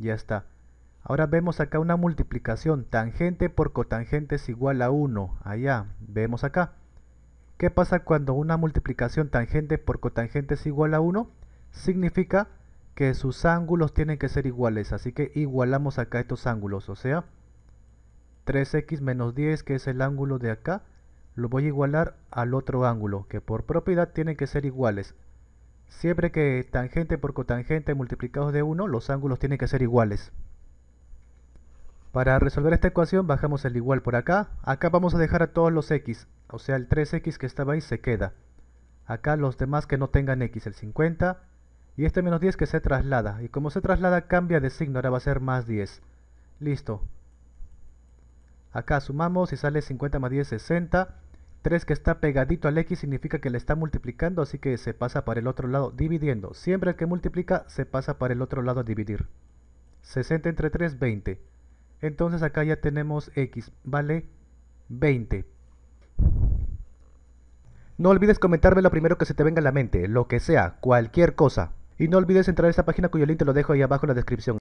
Ya está. Ahora vemos acá una multiplicación. Tangente por cotangente es igual a 1. Allá, vemos acá. ¿Qué pasa cuando una multiplicación tangente por cotangente es igual a 1? Significa que sus ángulos tienen que ser iguales. Así que igualamos acá estos ángulos. O sea, 3x menos 10, que es el ángulo de acá, lo voy a igualar al otro ángulo, que por propiedad tienen que ser iguales. Siempre que tangente por cotangente multiplicados de 1, los ángulos tienen que ser iguales. Para resolver esta ecuación bajamos el igual por acá. Acá vamos a dejar a todos los x, o sea el 3x que estaba ahí se queda. Acá los demás que no tengan x, el 50. Y este menos 10 que se traslada. Y como se traslada cambia de signo, ahora va a ser más 10. Listo. Acá sumamos y sale 50 más 10, 60. 3 que está pegadito al x significa que le está multiplicando, así que se pasa para el otro lado dividiendo. Siempre el que multiplica se pasa para el otro lado a dividir. 60 entre 3, 20. Entonces acá ya tenemos x, vale 20. No olvides comentarme lo primero que se te venga a la mente, lo que sea, cualquier cosa. Y no olvides entrar a esta página cuyo link te lo dejo ahí abajo en la descripción.